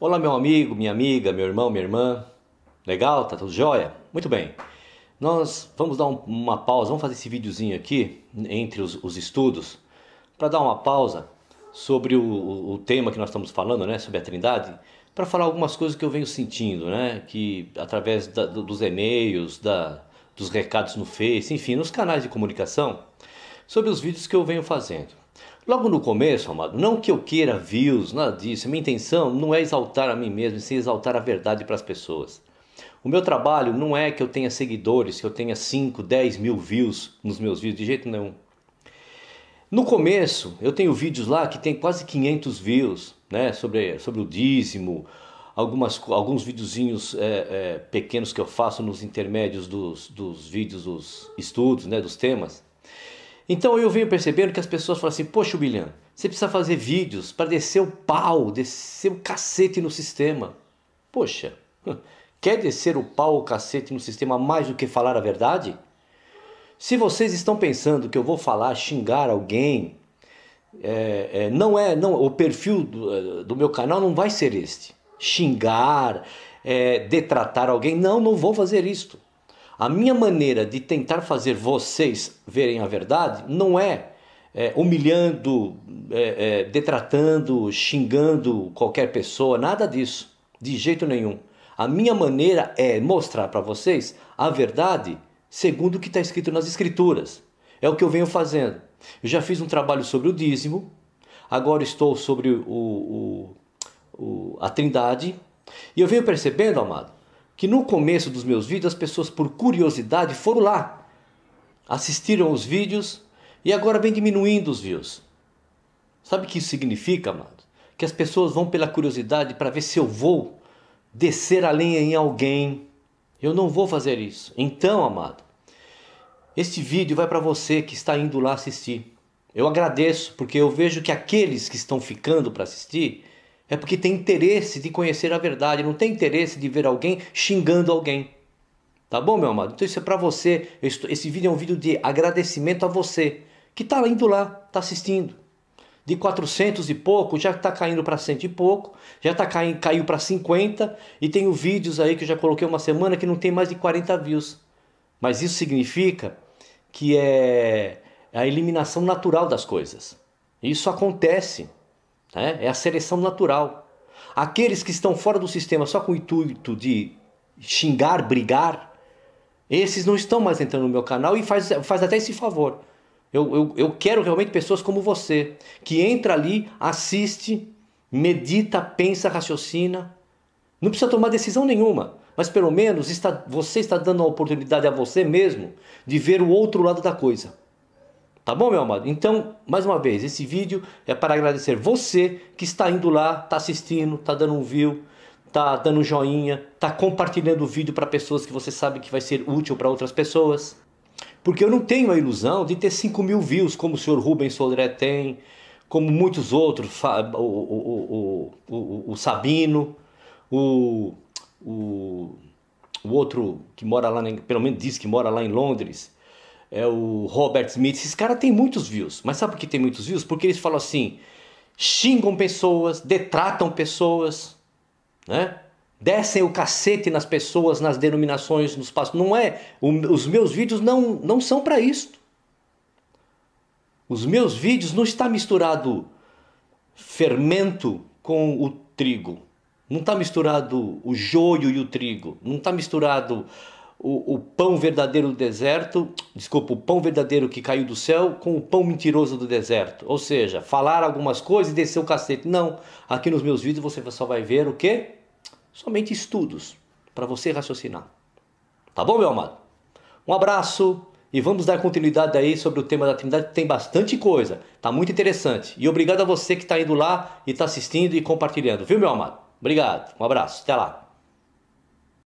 Olá, meu amigo, minha amiga, meu irmão, minha irmã. Legal? Tá tudo jóia? Muito bem. Nós vamos dar um, uma pausa, vamos fazer esse videozinho aqui, entre os, os estudos, para dar uma pausa sobre o, o, tema que nós estamos falando, né, sobre a Trindade, para falar algumas coisas que eu venho sentindo, né, que através da, dos e-mails, da, dos recados no Face, enfim, nos canais de comunicação, sobre os vídeos que eu venho fazendo. Logo no começo, amado, não que eu queira views, nada disso. Minha intenção não é exaltar a mim mesmo, e sim exaltar a verdade para as pessoas. O meu trabalho não é que eu tenha seguidores, que eu tenha 5, 10 mil views nos meus vídeos, de jeito nenhum. No começo, eu tenho vídeos lá que tem quase 500 views, né? Sobre, sobre o dízimo, algumas, alguns videozinhos é, é, pequenos que eu faço nos intermédios dos, dos vídeos, dos estudos, né? Dos temas. Então eu venho percebendo que as pessoas falam assim: Poxa, William, você precisa fazer vídeos para descer o pau, descer o cacete no sistema. Poxa, quer descer o pau, o cacete no sistema mais do que falar a verdade? Se vocês estão pensando que eu vou falar, xingar alguém, é, é, não é, não, o perfil do, é, do, meu canal não vai ser este. Xingar, é, detratar alguém, não, não vou fazer isto. A minha maneira de tentar fazer vocês verem a verdade não é, é humilhando, é, é, detratando, xingando qualquer pessoa, nada disso, de jeito nenhum. A minha maneira é mostrar para vocês a verdade segundo o que está escrito nas Escrituras. É o que eu venho fazendo. Eu já fiz um trabalho sobre o dízimo, agora estou sobre o, o, o a Trindade, e eu venho percebendo, amado, que no começo dos meus vídeos as pessoas, por curiosidade, foram lá, assistiram os vídeos e agora vem diminuindo os views. Sabe o que isso significa, amado? Que as pessoas vão pela curiosidade para ver se eu vou descer a linha em alguém. Eu não vou fazer isso. Então, amado, este vídeo vai para você que está indo lá assistir. Eu agradeço porque eu vejo que aqueles que estão ficando para assistir é porque tem interesse de conhecer a verdade, não tem interesse de ver alguém xingando alguém. Tá bom, meu amado? Então isso é para você. Esse vídeo é um vídeo de agradecimento a você que tá indo lá, tá assistindo. De 400 e pouco, já está caindo para 100 e pouco, já tá caindo, tá caiu para 50 e tenho vídeos aí que eu já coloquei uma semana que não tem mais de 40 views. Mas isso significa que é a eliminação natural das coisas. Isso acontece. É, é a seleção natural. Aqueles que estão fora do sistema só com o intuito de xingar, brigar, esses não estão mais entrando no meu canal e faz, faz até esse favor. Eu, eu, eu quero realmente pessoas como você, que entra ali, assiste, medita, pensa, raciocina. Não precisa tomar decisão nenhuma, mas pelo menos está, você está dando a oportunidade a você mesmo de ver o outro lado da coisa. Tá bom, meu amado? Então, mais uma vez, esse vídeo é para agradecer você que está indo lá, está assistindo, está dando um view, está dando um joinha, está compartilhando o vídeo para pessoas que você sabe que vai ser útil para outras pessoas. Porque eu não tenho a ilusão de ter 5 mil views, como o senhor Rubens Sodré tem, como muitos outros, o, o, o, o, o Sabino, o, o, o outro que mora lá, pelo menos diz que mora lá em Londres, é o Robert Smith. Esses caras têm muitos views. Mas sabe por que tem muitos views? Porque eles falam assim: xingam pessoas, detratam pessoas, né? Descem o cacete nas pessoas, nas denominações, nos passos. Não é. O, os meus vídeos não, não são para isso. Os meus vídeos não está misturado fermento com o trigo. Não está misturado o joio e o trigo. Não está misturado o, o, pão verdadeiro do deserto, desculpa, o pão verdadeiro que caiu do céu com o pão mentiroso do deserto. Ou seja, falar algumas coisas e descer o cacete. Não, aqui nos meus vídeos você só vai ver o quê? Somente estudos, para você raciocinar. Tá bom, meu amado? Um abraço e vamos dar continuidade aí sobre o tema da Trindade, tem bastante coisa, tá muito interessante. E obrigado a você que está indo lá e está assistindo e compartilhando, viu, meu amado? Obrigado, um abraço, até lá.